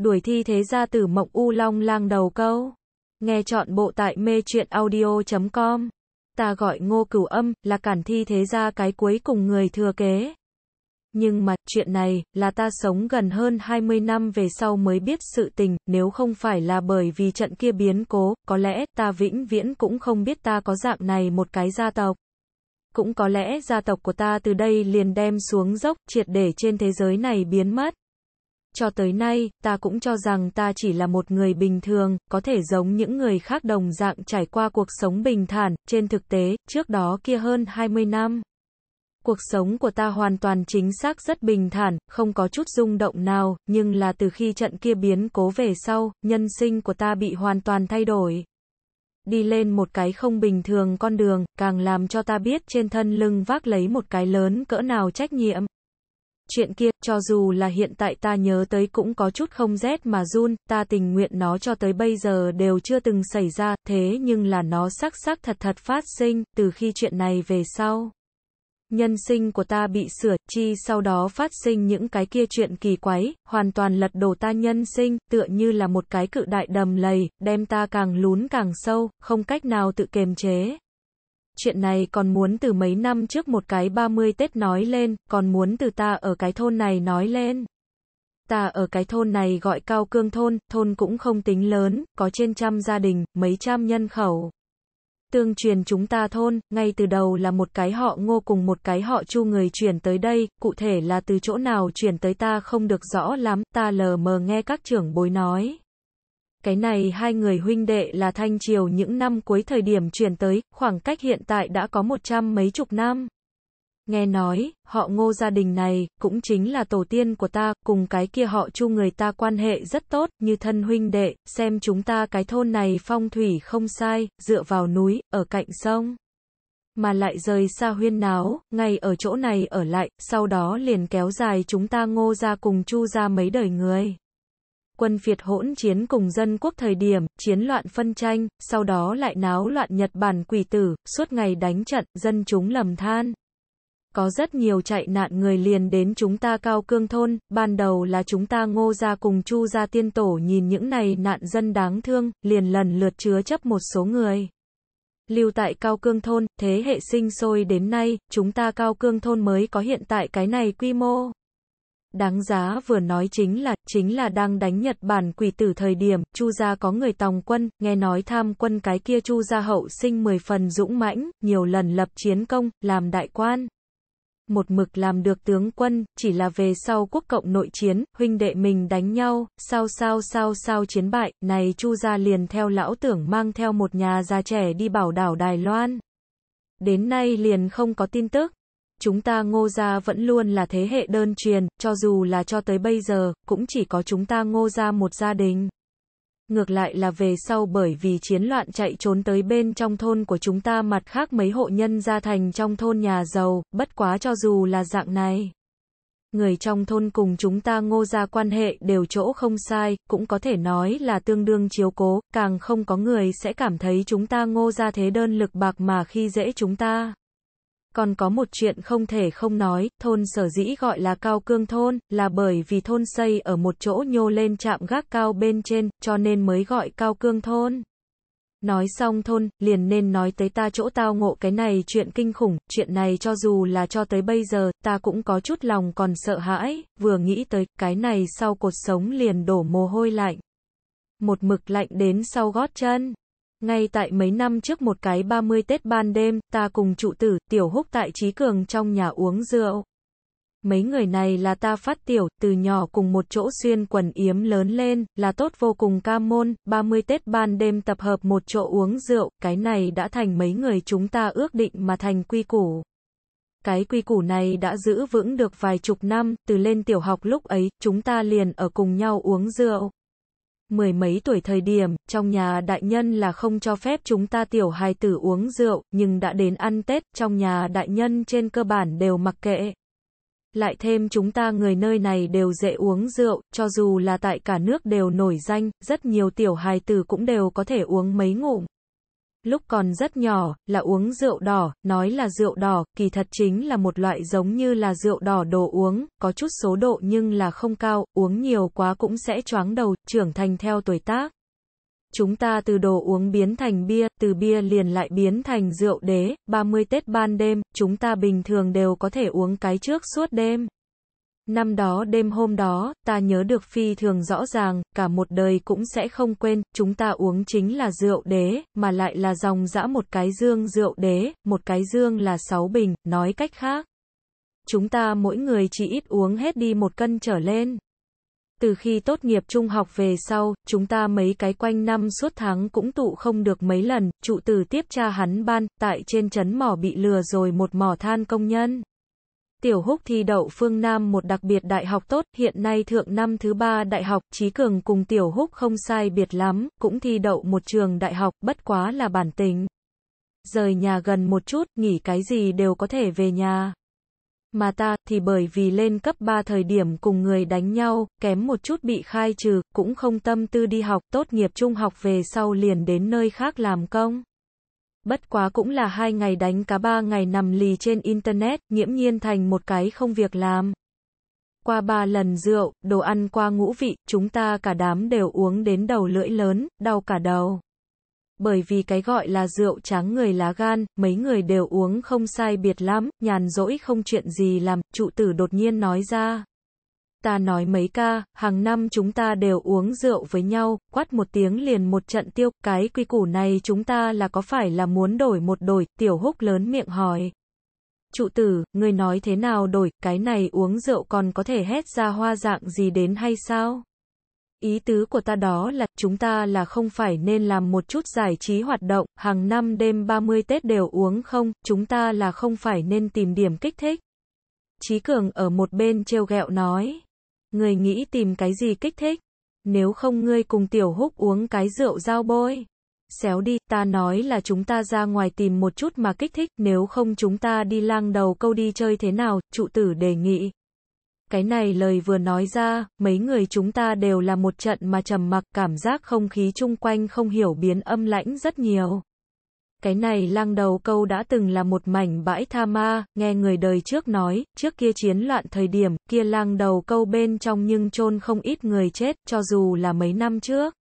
đuổi thi thế ra từ mộng u long lang đầu câu. Nghe chọn bộ tại mê truyện audio.com. Ta gọi ngô cửu âm là cản thi thế ra cái cuối cùng người thừa kế. Nhưng mà, chuyện này, là ta sống gần hơn 20 năm về sau mới biết sự tình, nếu không phải là bởi vì trận kia biến cố, có lẽ, ta vĩnh viễn cũng không biết ta có dạng này một cái gia tộc. Cũng có lẽ gia tộc của ta từ đây liền đem xuống dốc, triệt để trên thế giới này biến mất. Cho tới nay, ta cũng cho rằng ta chỉ là một người bình thường, có thể giống những người khác đồng dạng trải qua cuộc sống bình thản, trên thực tế, trước đó kia hơn 20 năm. Cuộc sống của ta hoàn toàn chính xác rất bình thản, không có chút rung động nào, nhưng là từ khi trận kia biến cố về sau, nhân sinh của ta bị hoàn toàn thay đổi. Đi lên một cái không bình thường con đường, càng làm cho ta biết trên thân lưng vác lấy một cái lớn cỡ nào trách nhiệm. Chuyện kia, cho dù là hiện tại ta nhớ tới cũng có chút không rét mà run, ta tình nguyện nó cho tới bây giờ đều chưa từng xảy ra, thế nhưng là nó sắc sắc thật thật phát sinh, từ khi chuyện này về sau. Nhân sinh của ta bị sửa, chi sau đó phát sinh những cái kia chuyện kỳ quái, hoàn toàn lật đổ ta nhân sinh, tựa như là một cái cự đại đầm lầy, đem ta càng lún càng sâu, không cách nào tự kiềm chế chuyện này còn muốn từ mấy năm trước một cái 30 Tết nói lên, còn muốn từ ta ở cái thôn này nói lên. Ta ở cái thôn này gọi cao cương thôn, thôn cũng không tính lớn, có trên trăm gia đình, mấy trăm nhân khẩu. Tương truyền chúng ta thôn, ngay từ đầu là một cái họ ngô cùng một cái họ chu người chuyển tới đây, cụ thể là từ chỗ nào chuyển tới ta không được rõ lắm, ta lờ mờ nghe các trưởng bối nói. Cái này hai người huynh đệ là Thanh Triều những năm cuối thời điểm chuyển tới, khoảng cách hiện tại đã có một trăm mấy chục năm. Nghe nói, họ ngô gia đình này, cũng chính là tổ tiên của ta, cùng cái kia họ chu người ta quan hệ rất tốt, như thân huynh đệ, xem chúng ta cái thôn này phong thủy không sai, dựa vào núi, ở cạnh sông. Mà lại rời xa huyên náo, ngay ở chỗ này ở lại, sau đó liền kéo dài chúng ta ngô ra cùng chu ra mấy đời người quân Việt hỗn chiến cùng dân quốc thời điểm, chiến loạn phân tranh, sau đó lại náo loạn Nhật Bản quỷ tử, suốt ngày đánh trận, dân chúng lầm than. Có rất nhiều chạy nạn người liền đến chúng ta cao cương thôn, ban đầu là chúng ta ngô ra cùng chu ra tiên tổ nhìn những này nạn dân đáng thương, liền lần lượt chứa chấp một số người lưu tại Cao Cương Thôn, thế hệ sinh sôi đến nay, chúng ta Cao Cương Thôn mới có hiện tại cái này quy mô. Đáng giá vừa nói chính là, chính là đang đánh Nhật Bản quỷ tử thời điểm, Chu gia có người tòng quân, nghe nói tham quân cái kia Chu gia hậu sinh 10 phần dũng mãnh, nhiều lần lập chiến công, làm đại quan. Một mực làm được tướng quân, chỉ là về sau quốc cộng nội chiến, huynh đệ mình đánh nhau, sao sao sao sao chiến bại, này Chu gia liền theo lão tưởng mang theo một nhà già trẻ đi bảo đảo Đài Loan. Đến nay liền không có tin tức chúng ta ngô gia vẫn luôn là thế hệ đơn truyền, cho dù là cho tới bây giờ, cũng chỉ có chúng ta ngô gia một gia đình. Ngược lại là về sau bởi vì chiến loạn chạy trốn tới bên trong thôn của chúng ta mặt khác mấy hộ nhân gia thành trong thôn nhà giàu, bất quá cho dù là dạng này. Người trong thôn cùng chúng ta ngô gia quan hệ đều chỗ không sai, cũng có thể nói là tương đương chiếu cố, càng không có người sẽ cảm thấy chúng ta ngô gia thế đơn lực bạc mà khi dễ chúng ta. Còn có một chuyện không thể không nói, thôn sở dĩ gọi là cao cương thôn, là bởi vì thôn xây ở một chỗ nhô lên chạm gác cao bên trên, cho nên mới gọi cao cương thôn. Nói xong thôn, liền nên nói tới ta chỗ tao ngộ cái này chuyện kinh khủng, chuyện này cho dù là cho tới bây giờ, ta cũng có chút lòng còn sợ hãi, vừa nghĩ tới, cái này sau cột sống liền đổ mồ hôi lạnh. Một mực lạnh đến sau gót chân. Ngay tại mấy năm trước một cái 30 Tết ban đêm, ta cùng trụ tử, tiểu húc tại Trí Cường trong nhà uống rượu. Mấy người này là ta phát tiểu, từ nhỏ cùng một chỗ xuyên quần yếm lớn lên, là tốt vô cùng ca môn, 30 Tết ban đêm tập hợp một chỗ uống rượu, cái này đã thành mấy người chúng ta ước định mà thành quy củ. Cái quy củ này đã giữ vững được vài chục năm, từ lên tiểu học lúc ấy, chúng ta liền ở cùng nhau uống rượu mười mấy tuổi thời điểm, trong nhà đại nhân là không cho phép chúng ta tiểu hài tử uống rượu, nhưng đã đến ăn Tết, trong nhà đại nhân trên cơ bản đều mặc kệ. Lại thêm chúng ta người nơi này đều dễ uống rượu, cho dù là tại cả nước đều nổi danh, rất nhiều tiểu hài tử cũng đều có thể uống mấy ngụm. Lúc còn rất nhỏ, là uống rượu đỏ, nói là rượu đỏ, kỳ thật chính là một loại giống như là rượu đỏ đồ uống, có chút số độ nhưng là không cao, uống nhiều quá cũng sẽ choáng đầu, trưởng thành theo tuổi tác. Chúng ta từ đồ uống biến thành bia, từ bia liền lại biến thành rượu đế, 30 Tết ban đêm, chúng ta bình thường đều có thể uống cái trước suốt đêm. Năm đó đêm hôm đó, ta nhớ được phi thường rõ ràng, cả một đời cũng sẽ không quên, chúng ta uống chính là rượu đế, mà lại là dòng dã một cái dương rượu đế, một cái dương là sáu bình, nói cách khác. Chúng ta mỗi người chỉ ít uống hết đi một cân trở lên. Từ khi tốt nghiệp trung học về sau, chúng ta mấy cái quanh năm suốt tháng cũng tụ không được mấy lần, trụ tử tiếp cha hắn ban, tại trên chấn mỏ bị lừa rồi một mỏ than công nhân. Tiểu Húc thi đậu phương Nam một đặc biệt đại học tốt, hiện nay thượng năm thứ ba đại học, Trí Cường cùng Tiểu Húc không sai biệt lắm, cũng thi đậu một trường đại học, bất quá là bản tính. Rời nhà gần một chút, nghỉ cái gì đều có thể về nhà. Mà ta, thì bởi vì lên cấp 3 thời điểm cùng người đánh nhau, kém một chút bị khai trừ, cũng không tâm tư đi học, tốt nghiệp trung học về sau liền đến nơi khác làm công. Bất quá cũng là hai ngày đánh cá ba ngày nằm lì trên Internet, nghiễm nhiên thành một cái không việc làm. Qua ba lần rượu, đồ ăn qua ngũ vị, chúng ta cả đám đều uống đến đầu lưỡi lớn, đau cả đầu. Bởi vì cái gọi là rượu trắng người lá gan, mấy người đều uống không sai biệt lắm, nhàn rỗi không chuyện gì làm, trụ tử đột nhiên nói ra ta nói mấy ca, hàng năm chúng ta đều uống rượu với nhau, quát một tiếng liền một trận tiêu, cái quy củ này chúng ta là có phải là muốn đổi một đổi, tiểu húc lớn miệng hỏi. Trụ tử, người nói thế nào đổi, cái này uống rượu còn có thể hét ra hoa dạng gì đến hay sao? Ý tứ của ta đó là, chúng ta là không phải nên làm một chút giải trí hoạt động, hàng năm đêm 30 Tết đều uống không, chúng ta là không phải nên tìm điểm kích thích. Trí Cường ở một bên trêu ghẹo nói. Người nghĩ tìm cái gì kích thích? Nếu không ngươi cùng tiểu húc uống cái rượu dao bôi. Xéo đi, ta nói là chúng ta ra ngoài tìm một chút mà kích thích, nếu không chúng ta đi lang đầu câu đi chơi thế nào, trụ tử đề nghị. Cái này lời vừa nói ra, mấy người chúng ta đều là một trận mà trầm mặc, cảm giác không khí chung quanh không hiểu biến âm lãnh rất nhiều. Cái này lang đầu câu đã từng là một mảnh bãi tha ma, nghe người đời trước nói, trước kia chiến loạn thời điểm, kia lang đầu câu bên trong nhưng chôn không ít người chết, cho dù là mấy năm trước.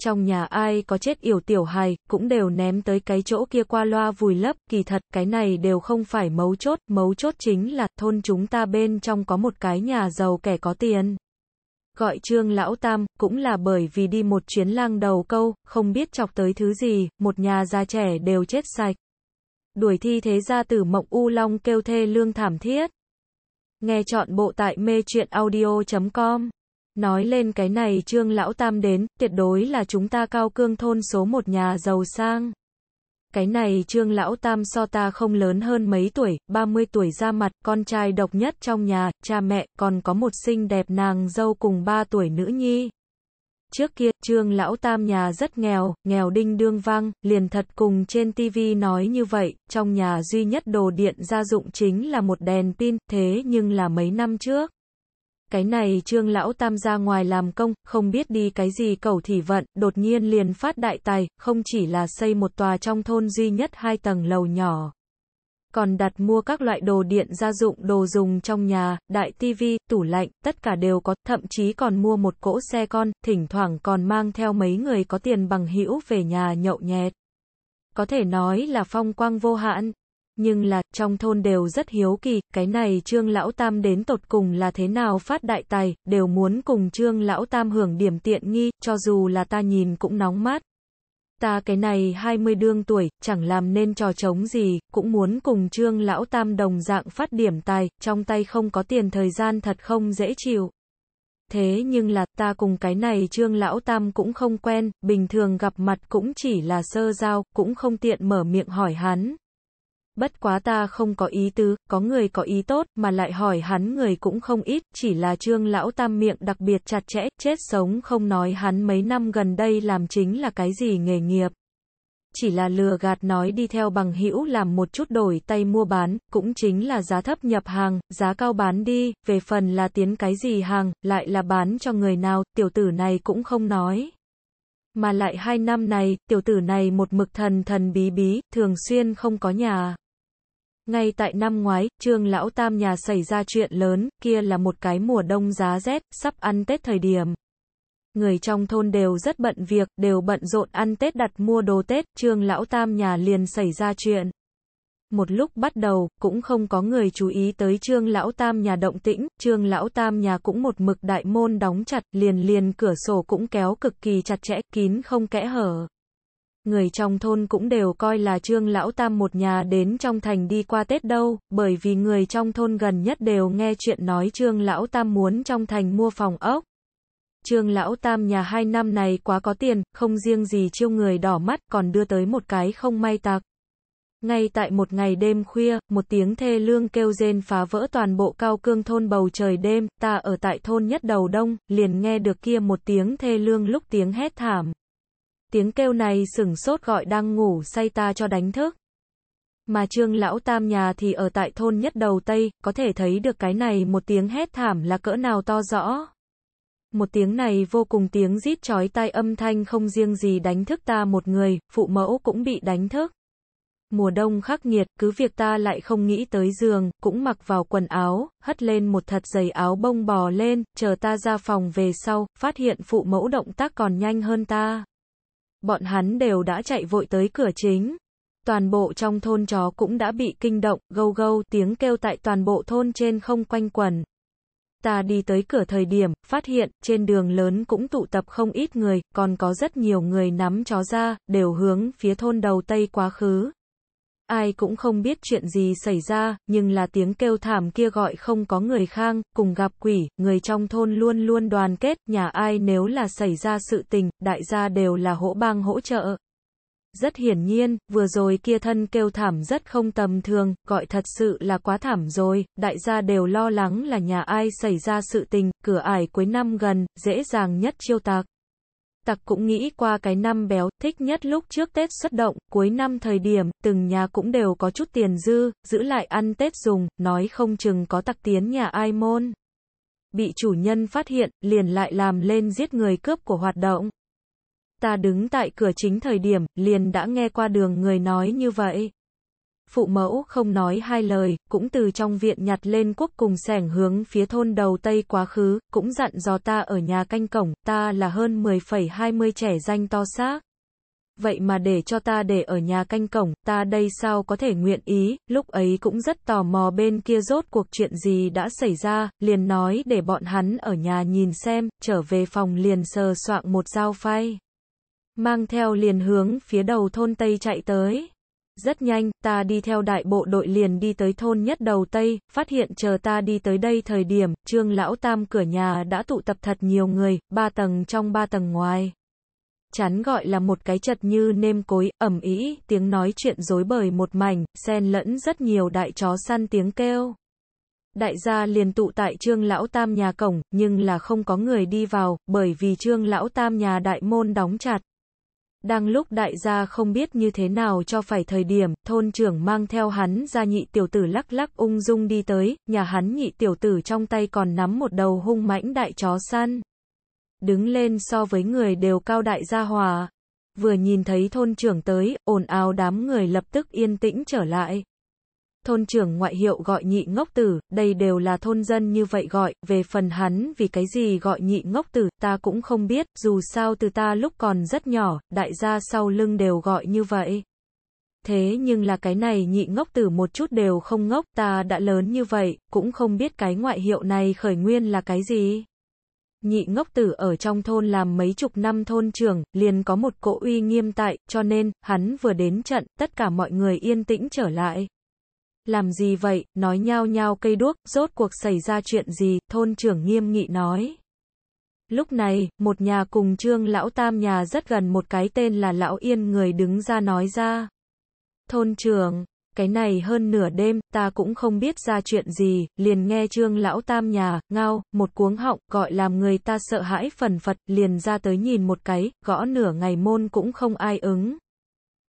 Trong nhà ai có chết yểu tiểu hài, cũng đều ném tới cái chỗ kia qua loa vùi lấp, kỳ thật cái này đều không phải mấu chốt, mấu chốt chính là thôn chúng ta bên trong có một cái nhà giàu kẻ có tiền. Gọi Trương Lão Tam, cũng là bởi vì đi một chuyến lang đầu câu, không biết chọc tới thứ gì, một nhà già trẻ đều chết sạch. Đuổi thi thế ra tử mộng U Long kêu thê lương thảm thiết. Nghe chọn bộ tại mê chuyện audio.com. Nói lên cái này Trương Lão Tam đến, tuyệt đối là chúng ta cao cương thôn số một nhà giàu sang. Cái này trương lão tam so ta không lớn hơn mấy tuổi, 30 tuổi ra mặt, con trai độc nhất trong nhà, cha mẹ, còn có một xinh đẹp nàng dâu cùng 3 tuổi nữ nhi. Trước kia, trương lão tam nhà rất nghèo, nghèo đinh đương vang, liền thật cùng trên tivi nói như vậy, trong nhà duy nhất đồ điện gia dụng chính là một đèn pin, thế nhưng là mấy năm trước. Cái này trương lão tam ra ngoài làm công, không biết đi cái gì cầu thì vận, đột nhiên liền phát đại tài, không chỉ là xây một tòa trong thôn duy nhất hai tầng lầu nhỏ. Còn đặt mua các loại đồ điện gia dụng đồ dùng trong nhà, đại tivi, tủ lạnh, tất cả đều có, thậm chí còn mua một cỗ xe con, thỉnh thoảng còn mang theo mấy người có tiền bằng hữu về nhà nhậu nhẹt. Có thể nói là phong quang vô hạn. Nhưng là, trong thôn đều rất hiếu kỳ, cái này Trương Lão Tam đến tột cùng là thế nào phát đại tài, đều muốn cùng Trương Lão Tam hưởng điểm tiện nghi, cho dù là ta nhìn cũng nóng mát. Ta cái này 20 đương tuổi, chẳng làm nên trò trống gì, cũng muốn cùng Trương Lão Tam đồng dạng phát điểm tài, trong tay không có tiền thời gian thật không dễ chịu. Thế nhưng là ta cùng cái này Trương Lão Tam cũng không quen, bình thường gặp mặt cũng chỉ là sơ giao, cũng không tiện mở miệng hỏi hắn, bất quá ta không có ý tứ, có người có ý tốt, mà lại hỏi hắn người cũng không ít, chỉ là trương lão tam miệng đặc biệt chặt chẽ, chết sống không nói hắn mấy năm gần đây làm chính là cái gì nghề nghiệp. Chỉ là lừa gạt nói đi theo bằng hữu làm một chút đổi tay mua bán, cũng chính là giá thấp nhập hàng, giá cao bán đi, về phần là tiến cái gì hàng, lại là bán cho người nào, tiểu tử này cũng không nói mà lại hai năm này, tiểu tử này một mực thần thần bí bí, thường xuyên không có nhà. Ngay tại năm ngoái, Trương Lão Tam nhà xảy ra chuyện lớn, kia là một cái mùa đông giá rét, sắp ăn Tết thời điểm. Người trong thôn đều rất bận việc, đều bận rộn ăn Tết đặt mua đồ Tết, Trương Lão Tam nhà liền xảy ra chuyện. Một lúc bắt đầu, cũng không có người chú ý tới Trương Lão Tam nhà động tĩnh, Trương Lão Tam nhà cũng một mực đại môn đóng chặt, liền liền cửa sổ cũng kéo cực kỳ chặt chẽ, kín không kẽ hở người trong thôn cũng đều coi là Trương Lão Tam một nhà đến trong thành đi qua Tết đâu, bởi vì người trong thôn gần nhất đều nghe chuyện nói Trương Lão Tam muốn trong thành mua phòng ốc. Trương Lão Tam nhà hai năm này quá có tiền, không riêng gì chiêu người đỏ mắt còn đưa tới một cái không may tặc Ngay tại một ngày đêm khuya, một tiếng thê lương kêu rên phá vỡ toàn bộ cao cương thôn bầu trời đêm, ta ở tại thôn nhất đầu đông, liền nghe được kia một tiếng thê lương lúc tiếng hét thảm. Tiếng kêu này sửng sốt gọi đang ngủ say ta cho đánh thức. Mà trương lão tam nhà thì ở tại thôn nhất đầu Tây, có thể thấy được cái này một tiếng hét thảm là cỡ nào to rõ. Một tiếng này vô cùng tiếng rít chói tai âm thanh không riêng gì đánh thức ta một người, phụ mẫu cũng bị đánh thức. Mùa đông khắc nghiệt, cứ việc ta lại không nghĩ tới giường, cũng mặc vào quần áo, hất lên một thật giày áo bông bò lên, chờ ta ra phòng về sau, phát hiện phụ mẫu động tác còn nhanh hơn ta bọn hắn đều đã chạy vội tới cửa chính. Toàn bộ trong thôn chó cũng đã bị kinh động, gâu gâu tiếng kêu tại toàn bộ thôn trên không quanh quần. Ta đi tới cửa thời điểm, phát hiện, trên đường lớn cũng tụ tập không ít người, còn có rất nhiều người nắm chó ra, đều hướng phía thôn đầu Tây quá khứ. Ai cũng không biết chuyện gì xảy ra, nhưng là tiếng kêu thảm kia gọi không có người khang, cùng gặp quỷ, người trong thôn luôn luôn đoàn kết, nhà ai nếu là xảy ra sự tình, đại gia đều là hỗ bang hỗ trợ. Rất hiển nhiên, vừa rồi kia thân kêu thảm rất không tầm thường, gọi thật sự là quá thảm rồi, đại gia đều lo lắng là nhà ai xảy ra sự tình, cửa ải cuối năm gần, dễ dàng nhất chiêu tạc tặc cũng nghĩ qua cái năm béo, thích nhất lúc trước Tết xuất động, cuối năm thời điểm, từng nhà cũng đều có chút tiền dư, giữ lại ăn Tết dùng, nói không chừng có tặc tiến nhà ai môn. Bị chủ nhân phát hiện, liền lại làm lên giết người cướp của hoạt động. Ta đứng tại cửa chính thời điểm, liền đã nghe qua đường người nói như vậy. Phụ mẫu không nói hai lời, cũng từ trong viện nhặt lên quốc cùng sẻng hướng phía thôn đầu Tây quá khứ, cũng dặn dò ta ở nhà canh cổng, ta là hơn 10,20 trẻ danh to xác. Vậy mà để cho ta để ở nhà canh cổng, ta đây sao có thể nguyện ý, lúc ấy cũng rất tò mò bên kia rốt cuộc chuyện gì đã xảy ra, liền nói để bọn hắn ở nhà nhìn xem, trở về phòng liền sờ soạng một dao phay Mang theo liền hướng phía đầu thôn Tây chạy tới. Rất nhanh, ta đi theo đại bộ đội liền đi tới thôn nhất đầu Tây, phát hiện chờ ta đi tới đây thời điểm, trương lão tam cửa nhà đã tụ tập thật nhiều người, ba tầng trong ba tầng ngoài. chán gọi là một cái chật như nêm cối, ẩm ý, tiếng nói chuyện dối bời một mảnh, xen lẫn rất nhiều đại chó săn tiếng kêu. Đại gia liền tụ tại trương lão tam nhà cổng, nhưng là không có người đi vào, bởi vì trương lão tam nhà đại môn đóng chặt. Đang lúc đại gia không biết như thế nào cho phải thời điểm, thôn trưởng mang theo hắn ra nhị tiểu tử lắc lắc ung dung đi tới, nhà hắn nhị tiểu tử trong tay còn nắm một đầu hung mãnh đại chó săn. Đứng lên so với người đều cao đại gia hòa. Vừa nhìn thấy thôn trưởng tới, ồn ào đám người lập tức yên tĩnh trở lại thôn trưởng ngoại hiệu gọi nhị ngốc tử, đây đều là thôn dân như vậy gọi, về phần hắn vì cái gì gọi nhị ngốc tử, ta cũng không biết, dù sao từ ta lúc còn rất nhỏ, đại gia sau lưng đều gọi như vậy. Thế nhưng là cái này nhị ngốc tử một chút đều không ngốc, ta đã lớn như vậy, cũng không biết cái ngoại hiệu này khởi nguyên là cái gì. Nhị ngốc tử ở trong thôn làm mấy chục năm thôn trưởng, liền có một cỗ uy nghiêm tại, cho nên, hắn vừa đến trận, tất cả mọi người yên tĩnh trở lại. Làm gì vậy, nói nhao nhao cây đuốc, rốt cuộc xảy ra chuyện gì, thôn trưởng nghiêm nghị nói. Lúc này, một nhà cùng trương lão tam nhà rất gần một cái tên là lão yên người đứng ra nói ra. Thôn trưởng, cái này hơn nửa đêm, ta cũng không biết ra chuyện gì, liền nghe trương lão tam nhà, ngao, một cuống họng, gọi làm người ta sợ hãi phần phật, liền ra tới nhìn một cái, gõ nửa ngày môn cũng không ai ứng.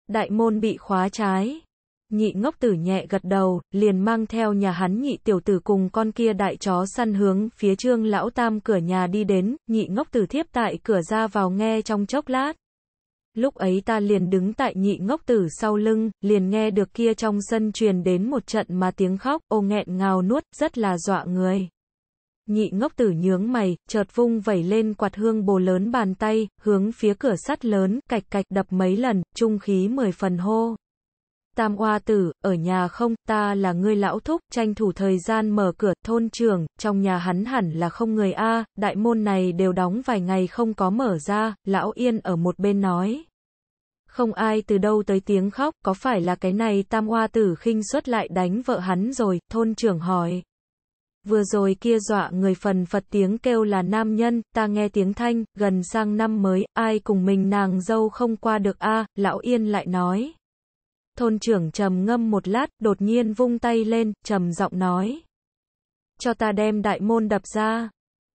Đại môn bị khóa trái. Nhị ngốc tử nhẹ gật đầu, liền mang theo nhà hắn nhị tiểu tử cùng con kia đại chó săn hướng phía trương lão tam cửa nhà đi đến, nhị ngốc tử thiếp tại cửa ra vào nghe trong chốc lát. Lúc ấy ta liền đứng tại nhị ngốc tử sau lưng, liền nghe được kia trong sân truyền đến một trận mà tiếng khóc, ô nghẹn ngào nuốt, rất là dọa người. Nhị ngốc tử nhướng mày, chợt vung vẩy lên quạt hương bồ lớn bàn tay, hướng phía cửa sắt lớn, cạch cạch đập mấy lần, trung khí mười phần hô tam Hoa tử, ở nhà không, ta là ngươi lão thúc, tranh thủ thời gian mở cửa, thôn trường, trong nhà hắn hẳn là không người A, đại môn này đều đóng vài ngày không có mở ra, lão yên ở một bên nói. Không ai từ đâu tới tiếng khóc, có phải là cái này tam hoa tử khinh suất lại đánh vợ hắn rồi, thôn trưởng hỏi. Vừa rồi kia dọa người phần Phật tiếng kêu là nam nhân, ta nghe tiếng thanh, gần sang năm mới, ai cùng mình nàng dâu không qua được a lão yên lại nói thôn trưởng trầm ngâm một lát, đột nhiên vung tay lên, trầm giọng nói. Cho ta đem đại môn đập ra.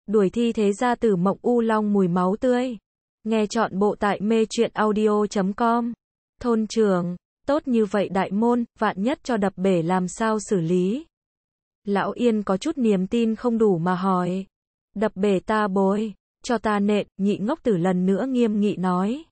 Đuổi thi thế ra tử mộng u long mùi máu tươi. Nghe chọn bộ tại mê chuyện audio.com. Thôn trưởng, tốt như vậy đại môn, vạn nhất cho đập bể làm sao xử lý. Lão Yên có chút niềm tin không đủ mà hỏi. Đập bể ta bối, cho ta nện, nhị ngốc tử lần nữa nghiêm nghị nói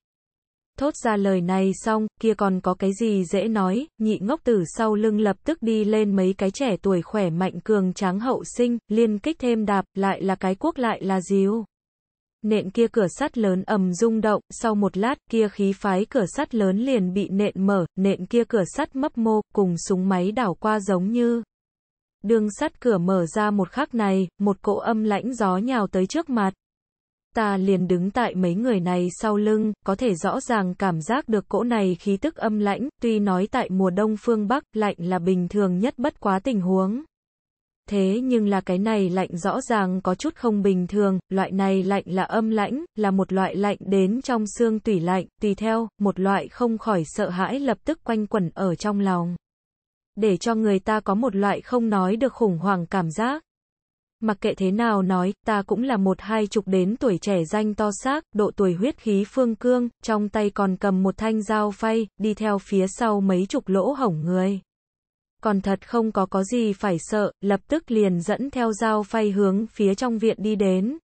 thốt ra lời này xong, kia còn có cái gì dễ nói, nhị ngốc tử sau lưng lập tức đi lên mấy cái trẻ tuổi khỏe mạnh cường tráng hậu sinh, liên kích thêm đạp, lại là cái quốc lại là diêu. Nện kia cửa sắt lớn ầm rung động, sau một lát kia khí phái cửa sắt lớn liền bị nện mở, nện kia cửa sắt mấp mô, cùng súng máy đảo qua giống như. Đường sắt cửa mở ra một khắc này, một cỗ âm lãnh gió nhào tới trước mặt. Ta liền đứng tại mấy người này sau lưng, có thể rõ ràng cảm giác được cỗ này khí tức âm lãnh, tuy nói tại mùa đông phương Bắc, lạnh là bình thường nhất bất quá tình huống. Thế nhưng là cái này lạnh rõ ràng có chút không bình thường, loại này lạnh là âm lãnh, là một loại lạnh đến trong xương tủy lạnh, tùy theo, một loại không khỏi sợ hãi lập tức quanh quẩn ở trong lòng. Để cho người ta có một loại không nói được khủng hoảng cảm giác. Mặc kệ thế nào nói, ta cũng là một hai chục đến tuổi trẻ danh to xác, độ tuổi huyết khí phương cương, trong tay còn cầm một thanh dao phay, đi theo phía sau mấy chục lỗ hổng người. Còn thật không có có gì phải sợ, lập tức liền dẫn theo dao phay hướng phía trong viện đi đến.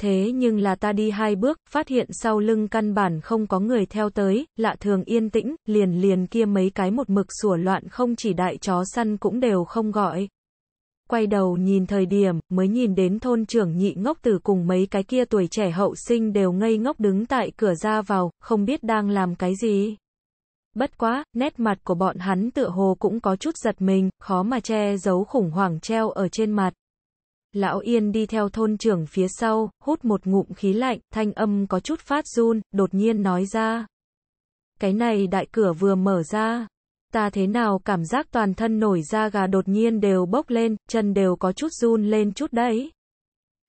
Thế nhưng là ta đi hai bước, phát hiện sau lưng căn bản không có người theo tới, lạ thường yên tĩnh, liền liền kia mấy cái một mực sủa loạn không chỉ đại chó săn cũng đều không gọi quay đầu nhìn thời điểm, mới nhìn đến thôn trưởng nhị ngốc tử cùng mấy cái kia tuổi trẻ hậu sinh đều ngây ngốc đứng tại cửa ra vào, không biết đang làm cái gì. Bất quá, nét mặt của bọn hắn tựa hồ cũng có chút giật mình, khó mà che giấu khủng hoảng treo ở trên mặt. Lão Yên đi theo thôn trưởng phía sau, hút một ngụm khí lạnh, thanh âm có chút phát run, đột nhiên nói ra. Cái này đại cửa vừa mở ra, ta thế nào cảm giác toàn thân nổi da gà đột nhiên đều bốc lên, chân đều có chút run lên chút đấy.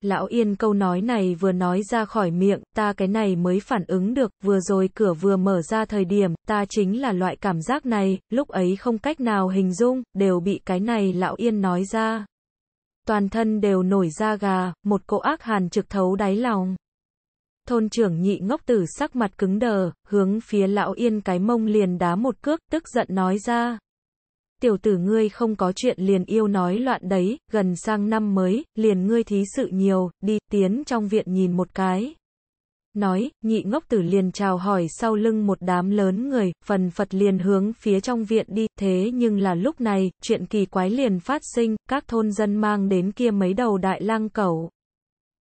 Lão Yên câu nói này vừa nói ra khỏi miệng, ta cái này mới phản ứng được, vừa rồi cửa vừa mở ra thời điểm, ta chính là loại cảm giác này, lúc ấy không cách nào hình dung, đều bị cái này Lão Yên nói ra. Toàn thân đều nổi da gà, một cỗ ác hàn trực thấu đáy lòng. Thôn trưởng nhị ngốc tử sắc mặt cứng đờ, hướng phía lão yên cái mông liền đá một cước, tức giận nói ra. Tiểu tử ngươi không có chuyện liền yêu nói loạn đấy, gần sang năm mới, liền ngươi thí sự nhiều, đi, tiến trong viện nhìn một cái. Nói, nhị ngốc tử liền chào hỏi sau lưng một đám lớn người, phần Phật liền hướng phía trong viện đi, thế nhưng là lúc này, chuyện kỳ quái liền phát sinh, các thôn dân mang đến kia mấy đầu đại lang cẩu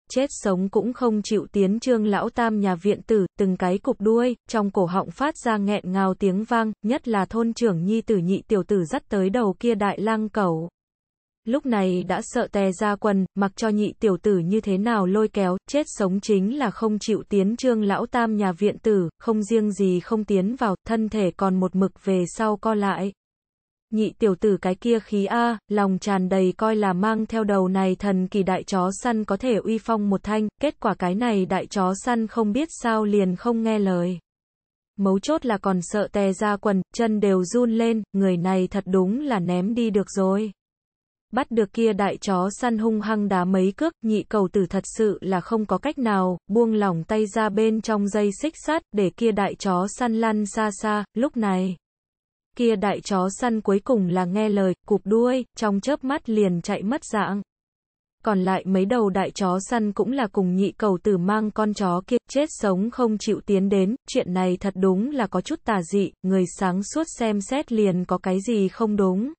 chết sống cũng không chịu tiến trương lão tam nhà viện tử, từng cái cục đuôi, trong cổ họng phát ra nghẹn ngào tiếng vang, nhất là thôn trưởng nhi tử nhị tiểu tử dắt tới đầu kia đại lang cầu Lúc này đã sợ tè ra quần, mặc cho nhị tiểu tử như thế nào lôi kéo, chết sống chính là không chịu tiến trương lão tam nhà viện tử, không riêng gì không tiến vào, thân thể còn một mực về sau co lại nhị tiểu tử cái kia khí A, lòng tràn đầy coi là mang theo đầu này thần kỳ đại chó săn có thể uy phong một thanh, kết quả cái này đại chó săn không biết sao liền không nghe lời. Mấu chốt là còn sợ tè ra quần, chân đều run lên, người này thật đúng là ném đi được rồi. Bắt được kia đại chó săn hung hăng đá mấy cước, nhị cầu tử thật sự là không có cách nào, buông lỏng tay ra bên trong dây xích sắt, để kia đại chó săn lăn xa xa, lúc này kia đại chó săn cuối cùng là nghe lời, cụp đuôi, trong chớp mắt liền chạy mất dạng. Còn lại mấy đầu đại chó săn cũng là cùng nhị cầu tử mang con chó kia, chết sống không chịu tiến đến, chuyện này thật đúng là có chút tà dị, người sáng suốt xem xét liền có cái gì không đúng.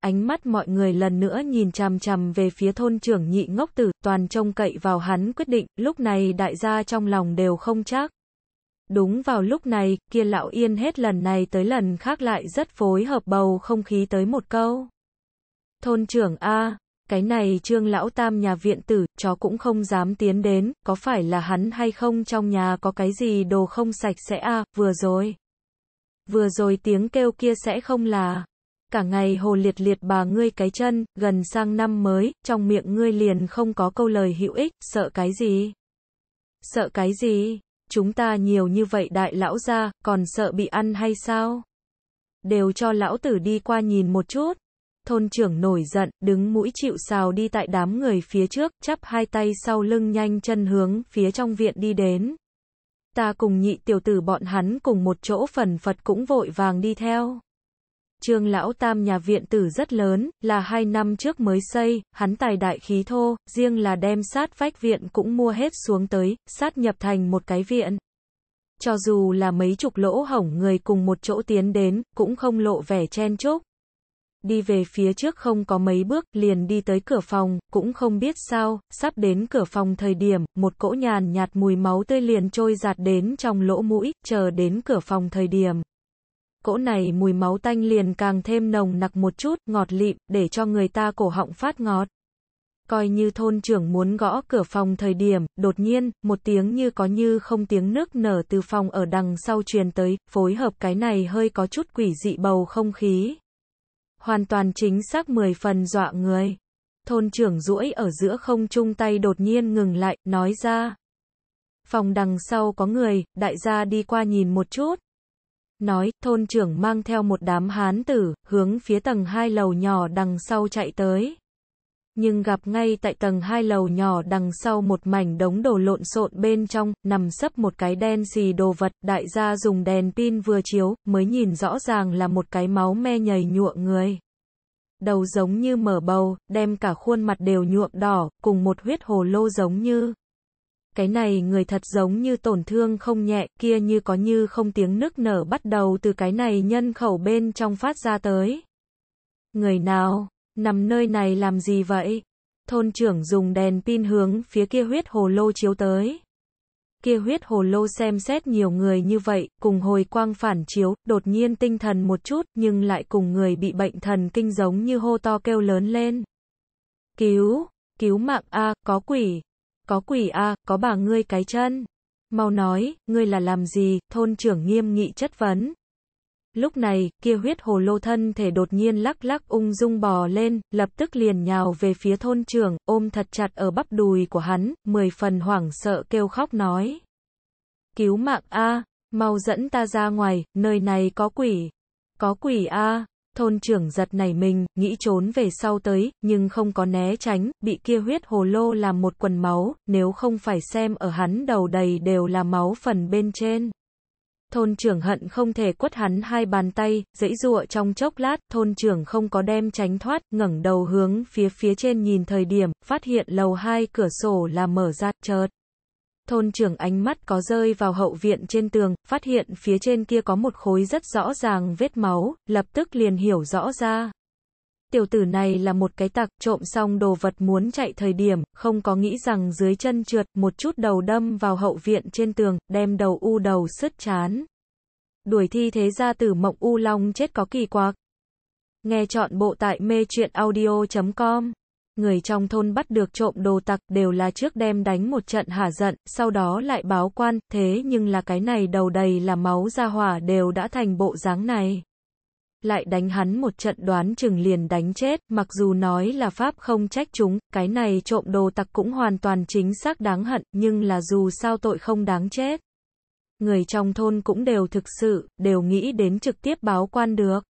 Ánh mắt mọi người lần nữa nhìn chằm chằm về phía thôn trưởng nhị ngốc tử, toàn trông cậy vào hắn quyết định, lúc này đại gia trong lòng đều không chắc. Đúng vào lúc này, kia lão yên hết lần này tới lần khác lại rất phối hợp bầu không khí tới một câu. Thôn trưởng A, cái này trương lão tam nhà viện tử, chó cũng không dám tiến đến, có phải là hắn hay không trong nhà có cái gì đồ không sạch sẽ A, vừa rồi. Vừa rồi tiếng kêu kia sẽ không là, cả ngày hồ liệt liệt bà ngươi cái chân, gần sang năm mới, trong miệng ngươi liền không có câu lời hữu ích, sợ cái gì? Sợ cái gì? chúng ta nhiều như vậy đại lão gia còn sợ bị ăn hay sao? Đều cho lão tử đi qua nhìn một chút. Thôn trưởng nổi giận, đứng mũi chịu sào đi tại đám người phía trước, chắp hai tay sau lưng nhanh chân hướng phía trong viện đi đến. Ta cùng nhị tiểu tử bọn hắn cùng một chỗ phần Phật cũng vội vàng đi theo. Trương Lão Tam nhà viện tử rất lớn, là hai năm trước mới xây, hắn tài đại khí thô, riêng là đem sát vách viện cũng mua hết xuống tới, sát nhập thành một cái viện. Cho dù là mấy chục lỗ hổng người cùng một chỗ tiến đến, cũng không lộ vẻ chen chúc. Đi về phía trước không có mấy bước, liền đi tới cửa phòng, cũng không biết sao, sắp đến cửa phòng thời điểm, một cỗ nhàn nhạt mùi máu tươi liền trôi giạt đến trong lỗ mũi, chờ đến cửa phòng thời điểm cỗ này mùi máu tanh liền càng thêm nồng nặc một chút, ngọt lịm, để cho người ta cổ họng phát ngọt. Coi như thôn trưởng muốn gõ cửa phòng thời điểm, đột nhiên, một tiếng như có như không tiếng nước nở từ phòng ở đằng sau truyền tới, phối hợp cái này hơi có chút quỷ dị bầu không khí. Hoàn toàn chính xác mười phần dọa người. Thôn trưởng duỗi ở giữa không chung tay đột nhiên ngừng lại, nói ra. Phòng đằng sau có người, đại gia đi qua nhìn một chút. Nói, thôn trưởng mang theo một đám hán tử, hướng phía tầng hai lầu nhỏ đằng sau chạy tới. Nhưng gặp ngay tại tầng hai lầu nhỏ đằng sau một mảnh đống đồ lộn xộn bên trong, nằm sấp một cái đen xì đồ vật, đại gia dùng đèn pin vừa chiếu, mới nhìn rõ ràng là một cái máu me nhầy nhụa người. Đầu giống như mở bầu, đem cả khuôn mặt đều nhuộm đỏ, cùng một huyết hồ lô giống như cái này người thật giống như tổn thương không nhẹ, kia như có như không tiếng nức nở bắt đầu từ cái này nhân khẩu bên trong phát ra tới. Người nào, nằm nơi này làm gì vậy? Thôn trưởng dùng đèn pin hướng phía kia huyết hồ lô chiếu tới. Kia huyết hồ lô xem xét nhiều người như vậy, cùng hồi quang phản chiếu, đột nhiên tinh thần một chút, nhưng lại cùng người bị bệnh thần kinh giống như hô to kêu lớn lên. Cứu, cứu mạng a, có quỷ. Có quỷ à, có bà ngươi cái chân. Mau nói, ngươi là làm gì, thôn trưởng nghiêm nghị chất vấn. Lúc này, kia huyết hồ lô thân thể đột nhiên lắc lắc ung dung bò lên, lập tức liền nhào về phía thôn trưởng, ôm thật chặt ở bắp đùi của hắn, mười phần hoảng sợ kêu khóc nói. Cứu mạng a, à, mau dẫn ta ra ngoài, nơi này có quỷ. Có quỷ a. À thôn trưởng giật nảy mình, nghĩ trốn về sau tới, nhưng không có né tránh, bị kia huyết hồ lô làm một quần máu, nếu không phải xem ở hắn đầu đầy đều là máu phần bên trên. Thôn trưởng hận không thể quất hắn hai bàn tay, dãy dụa trong chốc lát, thôn trưởng không có đem tránh thoát, ngẩng đầu hướng phía phía trên nhìn thời điểm, phát hiện lầu hai cửa sổ là mở ra, chợt thôn trưởng ánh mắt có rơi vào hậu viện trên tường, phát hiện phía trên kia có một khối rất rõ ràng vết máu, lập tức liền hiểu rõ ra. Tiểu tử này là một cái tặc, trộm xong đồ vật muốn chạy thời điểm, không có nghĩ rằng dưới chân trượt, một chút đầu đâm vào hậu viện trên tường, đem đầu u đầu sứt chán. Đuổi thi thế ra tử mộng u long chết có kỳ quặc. Nghe chọn bộ tại mê truyện audio.com người trong thôn bắt được trộm đồ tặc đều là trước đem đánh một trận hả giận, sau đó lại báo quan, thế nhưng là cái này đầu đầy là máu ra hỏa đều đã thành bộ dáng này. Lại đánh hắn một trận đoán chừng liền đánh chết, mặc dù nói là Pháp không trách chúng, cái này trộm đồ tặc cũng hoàn toàn chính xác đáng hận, nhưng là dù sao tội không đáng chết. Người trong thôn cũng đều thực sự, đều nghĩ đến trực tiếp báo quan được.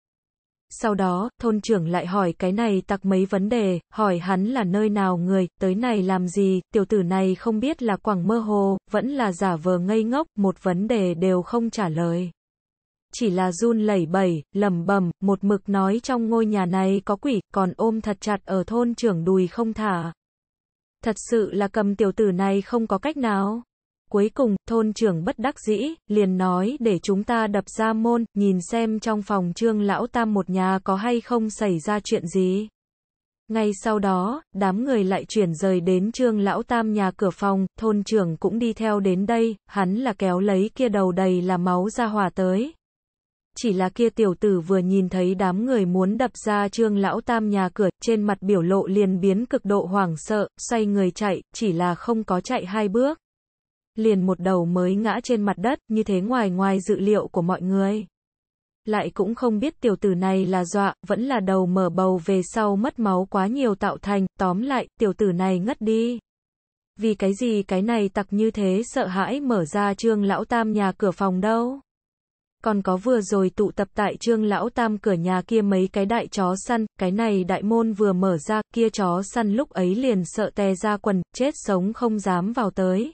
Sau đó, thôn trưởng lại hỏi cái này tặc mấy vấn đề, hỏi hắn là nơi nào người, tới này làm gì, tiểu tử này không biết là quảng mơ hồ, vẫn là giả vờ ngây ngốc, một vấn đề đều không trả lời. Chỉ là run lẩy bẩy, lầm bầm, một mực nói trong ngôi nhà này có quỷ, còn ôm thật chặt ở thôn trưởng đùi không thả. Thật sự là cầm tiểu tử này không có cách nào. Cuối cùng, thôn trưởng bất đắc dĩ, liền nói để chúng ta đập ra môn, nhìn xem trong phòng trương lão tam một nhà có hay không xảy ra chuyện gì. Ngay sau đó, đám người lại chuyển rời đến trương lão tam nhà cửa phòng, thôn trưởng cũng đi theo đến đây, hắn là kéo lấy kia đầu đầy là máu ra hòa tới. Chỉ là kia tiểu tử vừa nhìn thấy đám người muốn đập ra trương lão tam nhà cửa, trên mặt biểu lộ liền biến cực độ hoảng sợ, xoay người chạy, chỉ là không có chạy hai bước liền một đầu mới ngã trên mặt đất, như thế ngoài ngoài dự liệu của mọi người. Lại cũng không biết tiểu tử này là dọa, vẫn là đầu mở bầu về sau mất máu quá nhiều tạo thành, tóm lại, tiểu tử này ngất đi. Vì cái gì cái này tặc như thế sợ hãi mở ra trương lão tam nhà cửa phòng đâu. Còn có vừa rồi tụ tập tại trương lão tam cửa nhà kia mấy cái đại chó săn, cái này đại môn vừa mở ra, kia chó săn lúc ấy liền sợ tè ra quần, chết sống không dám vào tới.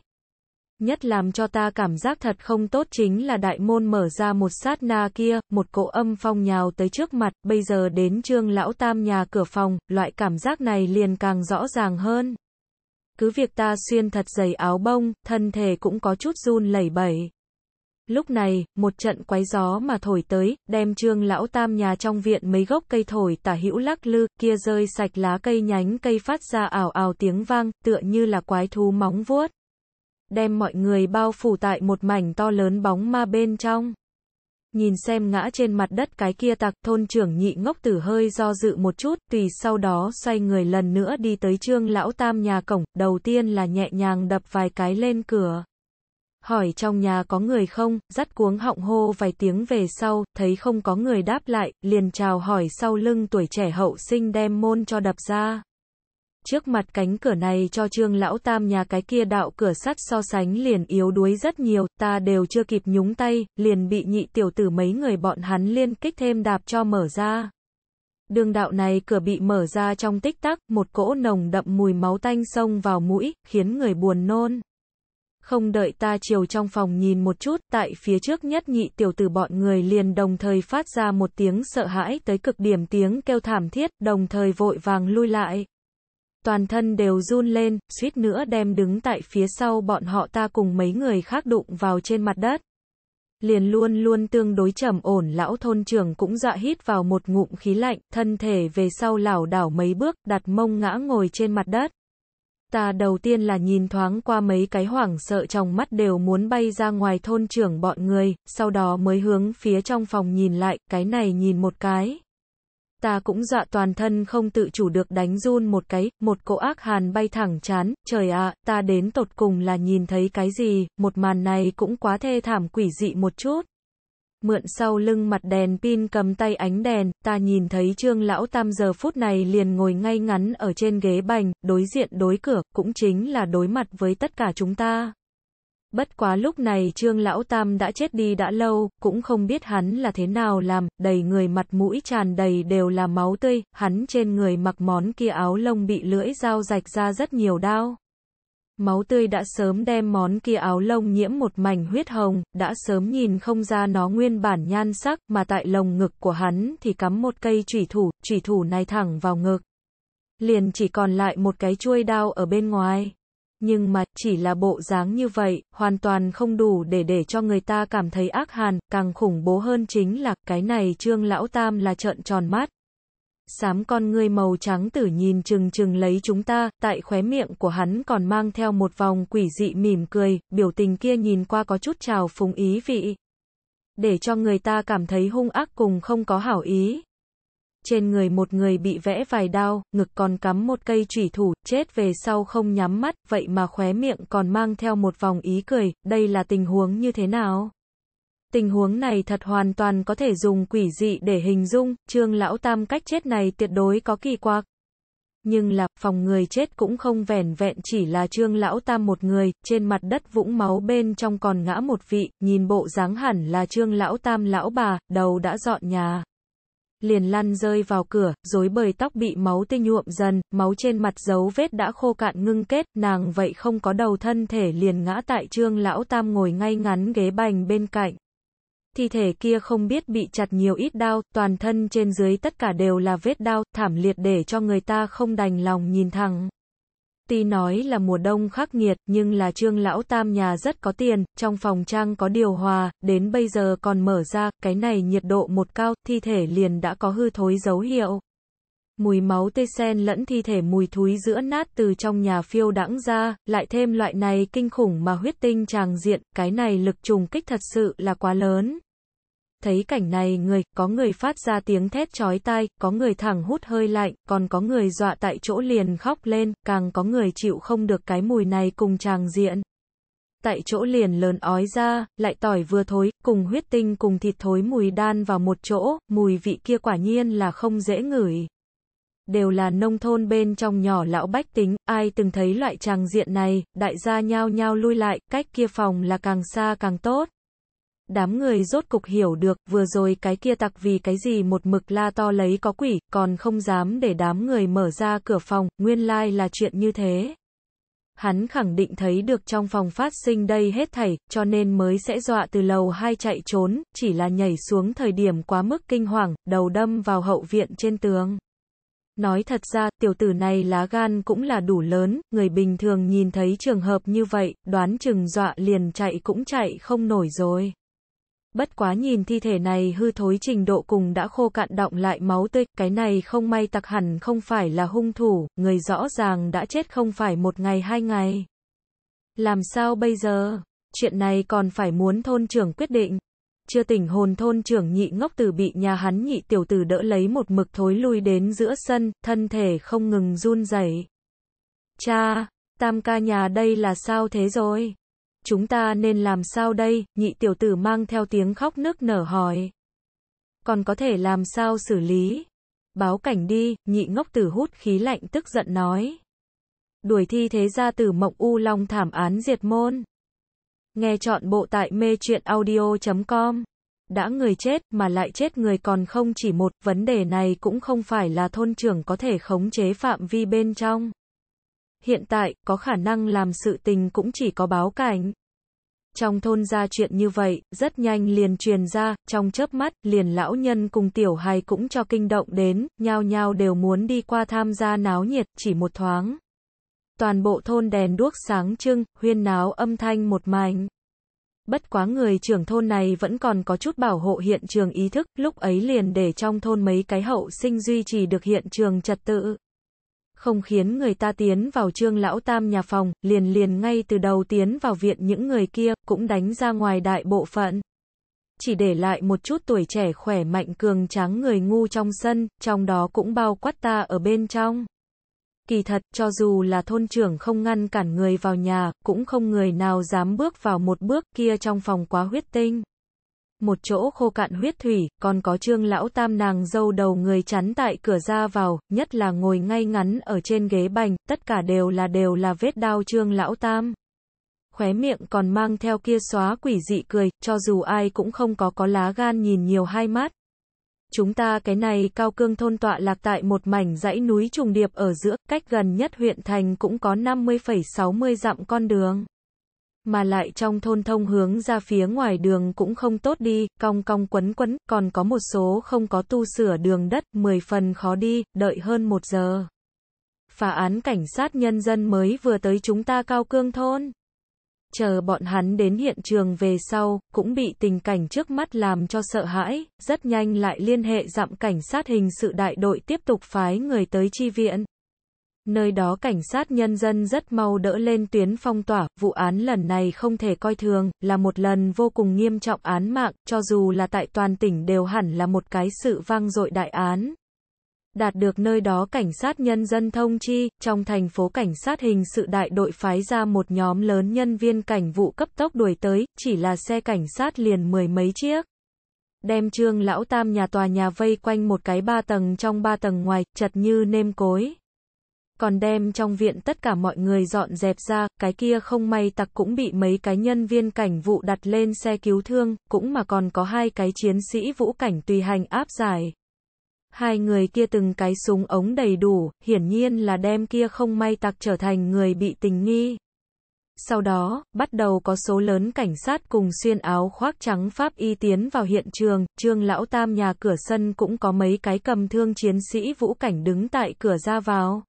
Nhất làm cho ta cảm giác thật không tốt chính là đại môn mở ra một sát na kia, một cỗ âm phong nhào tới trước mặt, bây giờ đến trương lão tam nhà cửa phòng, loại cảm giác này liền càng rõ ràng hơn. Cứ việc ta xuyên thật dày áo bông, thân thể cũng có chút run lẩy bẩy. Lúc này, một trận quái gió mà thổi tới, đem trương lão tam nhà trong viện mấy gốc cây thổi tả hữu lắc lư, kia rơi sạch lá cây nhánh cây phát ra ảo ảo tiếng vang, tựa như là quái thú móng vuốt đem mọi người bao phủ tại một mảnh to lớn bóng ma bên trong. Nhìn xem ngã trên mặt đất cái kia tặc thôn trưởng nhị ngốc tử hơi do dự một chút, tùy sau đó xoay người lần nữa đi tới trương lão tam nhà cổng, đầu tiên là nhẹ nhàng đập vài cái lên cửa. Hỏi trong nhà có người không, dắt cuống họng hô vài tiếng về sau, thấy không có người đáp lại, liền chào hỏi sau lưng tuổi trẻ hậu sinh đem môn cho đập ra. Trước mặt cánh cửa này cho trương lão tam nhà cái kia đạo cửa sắt so sánh liền yếu đuối rất nhiều, ta đều chưa kịp nhúng tay, liền bị nhị tiểu tử mấy người bọn hắn liên kích thêm đạp cho mở ra. Đường đạo này cửa bị mở ra trong tích tắc, một cỗ nồng đậm mùi máu tanh xông vào mũi, khiến người buồn nôn. Không đợi ta chiều trong phòng nhìn một chút, tại phía trước nhất nhị tiểu tử bọn người liền đồng thời phát ra một tiếng sợ hãi tới cực điểm tiếng kêu thảm thiết, đồng thời vội vàng lui lại toàn thân đều run lên, suýt nữa đem đứng tại phía sau bọn họ ta cùng mấy người khác đụng vào trên mặt đất. Liền luôn luôn tương đối trầm ổn lão thôn trưởng cũng dọa hít vào một ngụm khí lạnh, thân thể về sau lảo đảo mấy bước, đặt mông ngã ngồi trên mặt đất. Ta đầu tiên là nhìn thoáng qua mấy cái hoảng sợ trong mắt đều muốn bay ra ngoài thôn trưởng bọn người, sau đó mới hướng phía trong phòng nhìn lại, cái này nhìn một cái, ta cũng dọa toàn thân không tự chủ được đánh run một cái, một cỗ ác hàn bay thẳng chán, trời ạ, ta đến tột cùng là nhìn thấy cái gì, một màn này cũng quá thê thảm quỷ dị một chút. Mượn sau lưng mặt đèn pin cầm tay ánh đèn, ta nhìn thấy trương lão tam giờ phút này liền ngồi ngay ngắn ở trên ghế bành, đối diện đối cửa, cũng chính là đối mặt với tất cả chúng ta. Bất quá lúc này Trương Lão Tam đã chết đi đã lâu, cũng không biết hắn là thế nào làm, đầy người mặt mũi tràn đầy đều là máu tươi, hắn trên người mặc món kia áo lông bị lưỡi dao rạch ra rất nhiều đau Máu tươi đã sớm đem món kia áo lông nhiễm một mảnh huyết hồng, đã sớm nhìn không ra nó nguyên bản nhan sắc, mà tại lồng ngực của hắn thì cắm một cây chủy thủ, chủy thủ này thẳng vào ngực. Liền chỉ còn lại một cái chuôi đao ở bên ngoài nhưng mà chỉ là bộ dáng như vậy, hoàn toàn không đủ để để cho người ta cảm thấy ác hàn, càng khủng bố hơn chính là cái này Trương lão tam là trợn tròn mắt. Sám con người màu trắng tử nhìn chừng chừng lấy chúng ta, tại khóe miệng của hắn còn mang theo một vòng quỷ dị mỉm cười, biểu tình kia nhìn qua có chút trào phúng ý vị. Để cho người ta cảm thấy hung ác cùng không có hảo ý trên người một người bị vẽ vài đao, ngực còn cắm một cây chủy thủ, chết về sau không nhắm mắt, vậy mà khóe miệng còn mang theo một vòng ý cười, đây là tình huống như thế nào? Tình huống này thật hoàn toàn có thể dùng quỷ dị để hình dung, trương lão tam cách chết này tuyệt đối có kỳ quặc. Nhưng là, phòng người chết cũng không vẻn vẹn chỉ là trương lão tam một người, trên mặt đất vũng máu bên trong còn ngã một vị, nhìn bộ dáng hẳn là trương lão tam lão bà, đầu đã dọn nhà liền lăn rơi vào cửa, rối bời tóc bị máu tinh nhuộm dần, máu trên mặt dấu vết đã khô cạn ngưng kết, nàng vậy không có đầu thân thể liền ngã tại trương lão tam ngồi ngay ngắn ghế bành bên cạnh. Thi thể kia không biết bị chặt nhiều ít đau, toàn thân trên dưới tất cả đều là vết đau, thảm liệt để cho người ta không đành lòng nhìn thẳng tuy nói là mùa đông khắc nghiệt, nhưng là trương lão tam nhà rất có tiền, trong phòng trang có điều hòa, đến bây giờ còn mở ra, cái này nhiệt độ một cao, thi thể liền đã có hư thối dấu hiệu. Mùi máu tê sen lẫn thi thể mùi thúi giữa nát từ trong nhà phiêu đãng ra, lại thêm loại này kinh khủng mà huyết tinh tràng diện, cái này lực trùng kích thật sự là quá lớn, Thấy cảnh này người, có người phát ra tiếng thét chói tai, có người thẳng hút hơi lạnh, còn có người dọa tại chỗ liền khóc lên, càng có người chịu không được cái mùi này cùng tràng diện. Tại chỗ liền lớn ói ra, lại tỏi vừa thối, cùng huyết tinh cùng thịt thối mùi đan vào một chỗ, mùi vị kia quả nhiên là không dễ ngửi đều là nông thôn bên trong nhỏ lão bách tính, ai từng thấy loại tràng diện này, đại gia nhao nhao lui lại, cách kia phòng là càng xa càng tốt. Đám người rốt cục hiểu được, vừa rồi cái kia tặc vì cái gì một mực la to lấy có quỷ, còn không dám để đám người mở ra cửa phòng, nguyên lai like là chuyện như thế. Hắn khẳng định thấy được trong phòng phát sinh đây hết thảy, cho nên mới sẽ dọa từ lầu hai chạy trốn, chỉ là nhảy xuống thời điểm quá mức kinh hoàng, đầu đâm vào hậu viện trên tường. Nói thật ra, tiểu tử này lá gan cũng là đủ lớn, người bình thường nhìn thấy trường hợp như vậy, đoán chừng dọa liền chạy cũng chạy không nổi rồi. Bất quá nhìn thi thể này hư thối trình độ cùng đã khô cạn động lại máu tươi, cái này không may tặc hẳn không phải là hung thủ, người rõ ràng đã chết không phải một ngày hai ngày. Làm sao bây giờ? Chuyện này còn phải muốn thôn trưởng quyết định. Chưa tỉnh hồn thôn trưởng nhị ngốc tử bị nhà hắn nhị tiểu tử đỡ lấy một mực thối lui đến giữa sân, thân thể không ngừng run rẩy. Cha, tam ca nhà đây là sao thế rồi? Chúng ta nên làm sao đây? Nhị tiểu tử mang theo tiếng khóc nức nở hỏi. Còn có thể làm sao xử lý? Báo cảnh đi, nhị ngốc tử hút khí lạnh tức giận nói. Đuổi thi thế ra từ mộng u long thảm án diệt môn. Nghe chọn bộ tại mê chuyện audio.com. Đã người chết mà lại chết người còn không chỉ một, vấn đề này cũng không phải là thôn trưởng có thể khống chế phạm vi bên trong hiện tại, có khả năng làm sự tình cũng chỉ có báo cảnh. Trong thôn ra chuyện như vậy, rất nhanh liền truyền ra, trong chớp mắt, liền lão nhân cùng tiểu hài cũng cho kinh động đến, nhao nhao đều muốn đi qua tham gia náo nhiệt, chỉ một thoáng. Toàn bộ thôn đèn đuốc sáng trưng, huyên náo âm thanh một mảnh. Bất quá người trưởng thôn này vẫn còn có chút bảo hộ hiện trường ý thức, lúc ấy liền để trong thôn mấy cái hậu sinh duy trì được hiện trường trật tự không khiến người ta tiến vào trương lão tam nhà phòng, liền liền ngay từ đầu tiến vào viện những người kia, cũng đánh ra ngoài đại bộ phận. Chỉ để lại một chút tuổi trẻ khỏe mạnh cường tráng người ngu trong sân, trong đó cũng bao quát ta ở bên trong. Kỳ thật, cho dù là thôn trưởng không ngăn cản người vào nhà, cũng không người nào dám bước vào một bước kia trong phòng quá huyết tinh một chỗ khô cạn huyết thủy, còn có trương lão tam nàng dâu đầu người chắn tại cửa ra vào, nhất là ngồi ngay ngắn ở trên ghế bành, tất cả đều là đều là vết đau trương lão tam. Khóe miệng còn mang theo kia xóa quỷ dị cười, cho dù ai cũng không có có lá gan nhìn nhiều hai mắt. Chúng ta cái này cao cương thôn tọa lạc tại một mảnh dãy núi trùng điệp ở giữa, cách gần nhất huyện thành cũng có 50,60 dặm con đường mà lại trong thôn thông hướng ra phía ngoài đường cũng không tốt đi, cong cong quấn quấn, còn có một số không có tu sửa đường đất, 10 phần khó đi, đợi hơn một giờ. Phá án cảnh sát nhân dân mới vừa tới chúng ta cao cương thôn. Chờ bọn hắn đến hiện trường về sau, cũng bị tình cảnh trước mắt làm cho sợ hãi, rất nhanh lại liên hệ dặm cảnh sát hình sự đại đội tiếp tục phái người tới chi viện. Nơi đó cảnh sát nhân dân rất mau đỡ lên tuyến phong tỏa, vụ án lần này không thể coi thường, là một lần vô cùng nghiêm trọng án mạng, cho dù là tại toàn tỉnh đều hẳn là một cái sự vang dội đại án. Đạt được nơi đó cảnh sát nhân dân thông chi, trong thành phố cảnh sát hình sự đại đội phái ra một nhóm lớn nhân viên cảnh vụ cấp tốc đuổi tới, chỉ là xe cảnh sát liền mười mấy chiếc đem trương lão tam nhà tòa nhà vây quanh một cái ba tầng trong ba tầng ngoài, chật như nêm cối còn đem trong viện tất cả mọi người dọn dẹp ra, cái kia không may tặc cũng bị mấy cái nhân viên cảnh vụ đặt lên xe cứu thương, cũng mà còn có hai cái chiến sĩ vũ cảnh tùy hành áp giải. Hai người kia từng cái súng ống đầy đủ, hiển nhiên là đem kia không may tặc trở thành người bị tình nghi. Sau đó, bắt đầu có số lớn cảnh sát cùng xuyên áo khoác trắng Pháp y tiến vào hiện trường, trương lão tam nhà cửa sân cũng có mấy cái cầm thương chiến sĩ vũ cảnh đứng tại cửa ra vào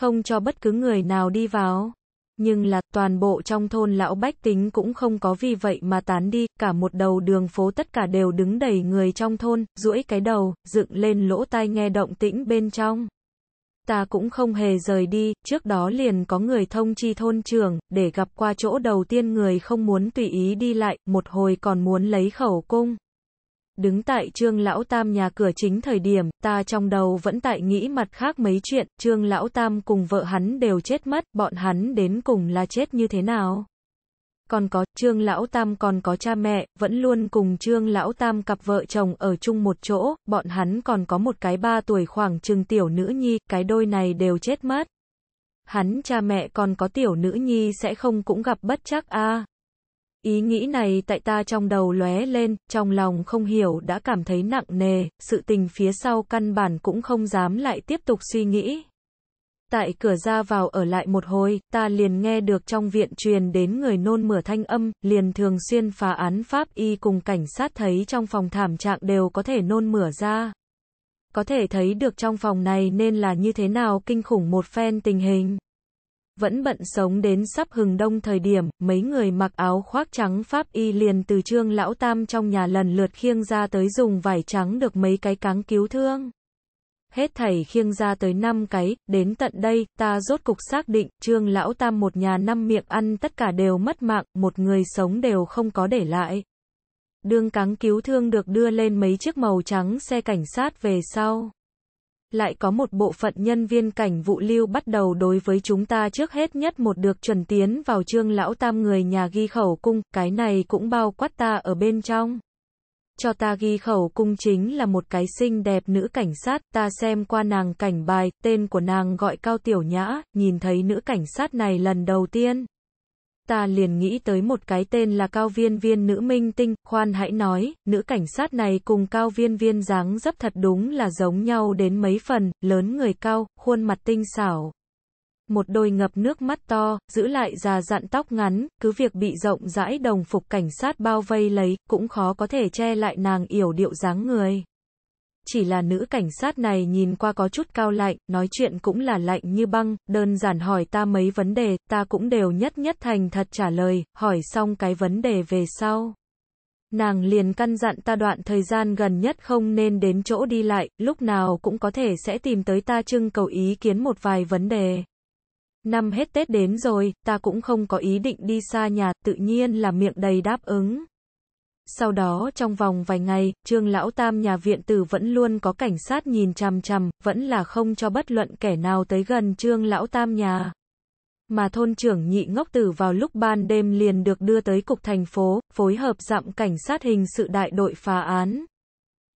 không cho bất cứ người nào đi vào. Nhưng là toàn bộ trong thôn lão bách tính cũng không có vì vậy mà tán đi, cả một đầu đường phố tất cả đều đứng đầy người trong thôn, duỗi cái đầu, dựng lên lỗ tai nghe động tĩnh bên trong. Ta cũng không hề rời đi, trước đó liền có người thông chi thôn trưởng, để gặp qua chỗ đầu tiên người không muốn tùy ý đi lại, một hồi còn muốn lấy khẩu cung đứng tại trương lão tam nhà cửa chính thời điểm, ta trong đầu vẫn tại nghĩ mặt khác mấy chuyện, trương lão tam cùng vợ hắn đều chết mất, bọn hắn đến cùng là chết như thế nào? Còn có, trương lão tam còn có cha mẹ, vẫn luôn cùng trương lão tam cặp vợ chồng ở chung một chỗ, bọn hắn còn có một cái ba tuổi khoảng trừng tiểu nữ nhi, cái đôi này đều chết mất. Hắn cha mẹ còn có tiểu nữ nhi sẽ không cũng gặp bất chắc a Ý nghĩ này tại ta trong đầu lóe lên, trong lòng không hiểu đã cảm thấy nặng nề, sự tình phía sau căn bản cũng không dám lại tiếp tục suy nghĩ. Tại cửa ra vào ở lại một hồi, ta liền nghe được trong viện truyền đến người nôn mửa thanh âm, liền thường xuyên phá án pháp y cùng cảnh sát thấy trong phòng thảm trạng đều có thể nôn mửa ra. Có thể thấy được trong phòng này nên là như thế nào kinh khủng một phen tình hình vẫn bận sống đến sắp hừng đông thời điểm, mấy người mặc áo khoác trắng Pháp y liền từ trương lão tam trong nhà lần lượt khiêng ra tới dùng vải trắng được mấy cái cáng cứu thương. Hết thầy khiêng ra tới 5 cái, đến tận đây, ta rốt cục xác định, trương lão tam một nhà năm miệng ăn tất cả đều mất mạng, một người sống đều không có để lại. Đương cáng cứu thương được đưa lên mấy chiếc màu trắng xe cảnh sát về sau lại có một bộ phận nhân viên cảnh vụ lưu bắt đầu đối với chúng ta trước hết nhất một được chuẩn tiến vào trương lão tam người nhà ghi khẩu cung, cái này cũng bao quát ta ở bên trong. Cho ta ghi khẩu cung chính là một cái xinh đẹp nữ cảnh sát, ta xem qua nàng cảnh bài, tên của nàng gọi Cao Tiểu Nhã, nhìn thấy nữ cảnh sát này lần đầu tiên ta liền nghĩ tới một cái tên là Cao Viên Viên nữ minh tinh, khoan hãy nói, nữ cảnh sát này cùng Cao Viên Viên dáng dấp thật đúng là giống nhau đến mấy phần, lớn người cao, khuôn mặt tinh xảo. Một đôi ngập nước mắt to, giữ lại già dặn tóc ngắn, cứ việc bị rộng rãi đồng phục cảnh sát bao vây lấy, cũng khó có thể che lại nàng yểu điệu dáng người chỉ là nữ cảnh sát này nhìn qua có chút cao lạnh, nói chuyện cũng là lạnh như băng, đơn giản hỏi ta mấy vấn đề, ta cũng đều nhất nhất thành thật trả lời, hỏi xong cái vấn đề về sau. Nàng liền căn dặn ta đoạn thời gian gần nhất không nên đến chỗ đi lại, lúc nào cũng có thể sẽ tìm tới ta trưng cầu ý kiến một vài vấn đề. Năm hết Tết đến rồi, ta cũng không có ý định đi xa nhà, tự nhiên là miệng đầy đáp ứng sau đó trong vòng vài ngày, Trương Lão Tam nhà viện tử vẫn luôn có cảnh sát nhìn chằm chằm, vẫn là không cho bất luận kẻ nào tới gần Trương Lão Tam nhà. Mà thôn trưởng nhị ngốc tử vào lúc ban đêm liền được đưa tới cục thành phố, phối hợp dặm cảnh sát hình sự đại đội phá án.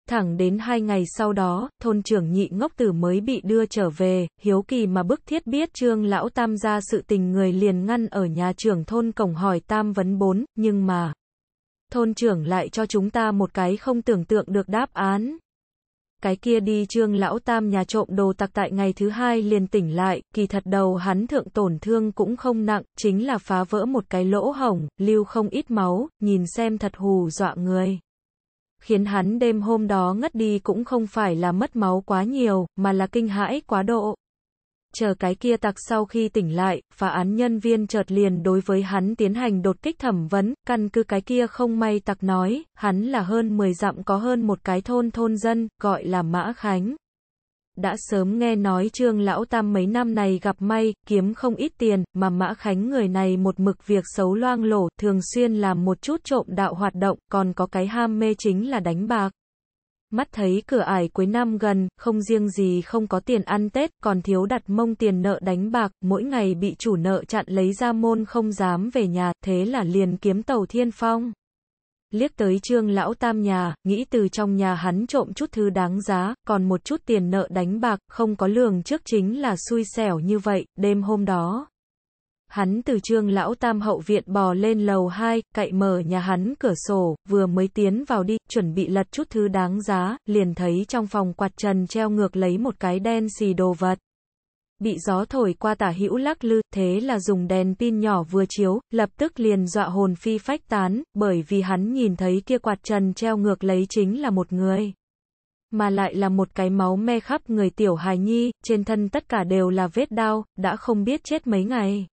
Thẳng đến hai ngày sau đó, thôn trưởng nhị ngốc tử mới bị đưa trở về, hiếu kỳ mà bức thiết biết trương lão tam ra sự tình người liền ngăn ở nhà trưởng thôn cổng hỏi tam vấn bốn, nhưng mà thôn trưởng lại cho chúng ta một cái không tưởng tượng được đáp án. Cái kia đi trương lão tam nhà trộm đồ tặc tại ngày thứ hai liền tỉnh lại, kỳ thật đầu hắn thượng tổn thương cũng không nặng, chính là phá vỡ một cái lỗ hổng, lưu không ít máu, nhìn xem thật hù dọa người khiến hắn đêm hôm đó ngất đi cũng không phải là mất máu quá nhiều, mà là kinh hãi quá độ chờ cái kia tặc sau khi tỉnh lại, phá án nhân viên chợt liền đối với hắn tiến hành đột kích thẩm vấn, căn cứ cái kia không may tặc nói, hắn là hơn 10 dặm có hơn một cái thôn thôn dân, gọi là Mã Khánh. Đã sớm nghe nói trương lão tam mấy năm này gặp may, kiếm không ít tiền, mà Mã Khánh người này một mực việc xấu loang lổ, thường xuyên làm một chút trộm đạo hoạt động, còn có cái ham mê chính là đánh bạc. Mắt thấy cửa ải cuối năm gần, không riêng gì không có tiền ăn Tết, còn thiếu đặt mông tiền nợ đánh bạc, mỗi ngày bị chủ nợ chặn lấy ra môn không dám về nhà, thế là liền kiếm tàu thiên phong. Liếc tới trương lão tam nhà, nghĩ từ trong nhà hắn trộm chút thứ đáng giá, còn một chút tiền nợ đánh bạc, không có lường trước chính là xui xẻo như vậy, đêm hôm đó. Hắn từ trương lão tam hậu viện bò lên lầu 2, cậy mở nhà hắn cửa sổ, vừa mới tiến vào đi, chuẩn bị lật chút thứ đáng giá, liền thấy trong phòng quạt trần treo ngược lấy một cái đen xì đồ vật. Bị gió thổi qua tả hữu lắc lư, thế là dùng đèn pin nhỏ vừa chiếu, lập tức liền dọa hồn phi phách tán, bởi vì hắn nhìn thấy kia quạt trần treo ngược lấy chính là một người mà lại là một cái máu me khắp người tiểu hài nhi, trên thân tất cả đều là vết đau, đã không biết chết mấy ngày.